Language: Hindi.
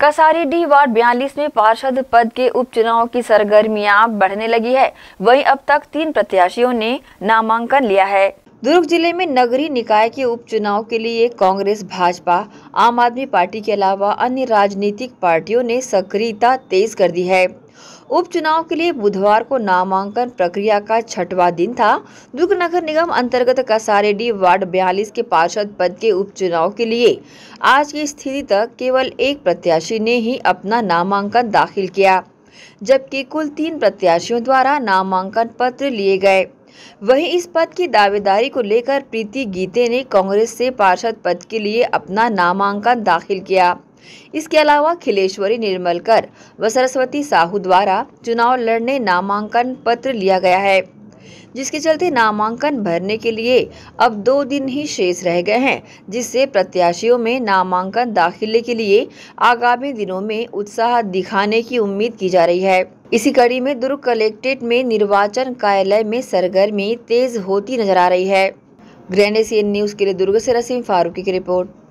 कसारी डी वार्ड बयालीस में पार्षद पद के उपचुनाव की सरगर्मियां बढ़ने लगी है वहीं अब तक तीन प्रत्याशियों ने नामांकन लिया है दुर्ग जिले में नगरीय निकाय के उपचुनाव के लिए कांग्रेस भाजपा आम आदमी पार्टी के अलावा अन्य राजनीतिक पार्टियों ने सक्रियता तेज कर दी है उपचुनाव के लिए बुधवार को नामांकन प्रक्रिया का छठवां दिन था दुर्ग नगर निगम अंतर्गत कसारेडी वार्ड बयालीस के पार्षद पद के उपचुनाव के लिए आज की स्थिति तक केवल एक प्रत्याशी ने ही अपना नामांकन दाखिल किया जबकि कुल तीन प्रत्याशियों द्वारा नामांकन पत्र लिए गए वहीं इस पद की दावेदारी को लेकर प्रीति गीते ने कांग्रेस से पार्षद पद के लिए अपना नामांकन दाखिल किया इसके अलावा खिलेश्वरी निर्मलकर व सरस्वती साहू द्वारा चुनाव लड़ने नामांकन पत्र लिया गया है जिसके चलते नामांकन भरने के लिए अब दो दिन ही शेष रह गए हैं जिससे प्रत्याशियों में नामांकन दाखिले के लिए आगामी दिनों में उत्साह दिखाने की उम्मीद की जा रही है इसी कड़ी में दुर्ग कलेक्ट्रेट में निर्वाचन कार्यालय में सरगर्मी तेज होती नजर आ रही है ग्रैंड एशियन न्यूज के लिए दुर्ग से रसीम फारूकी की रिपोर्ट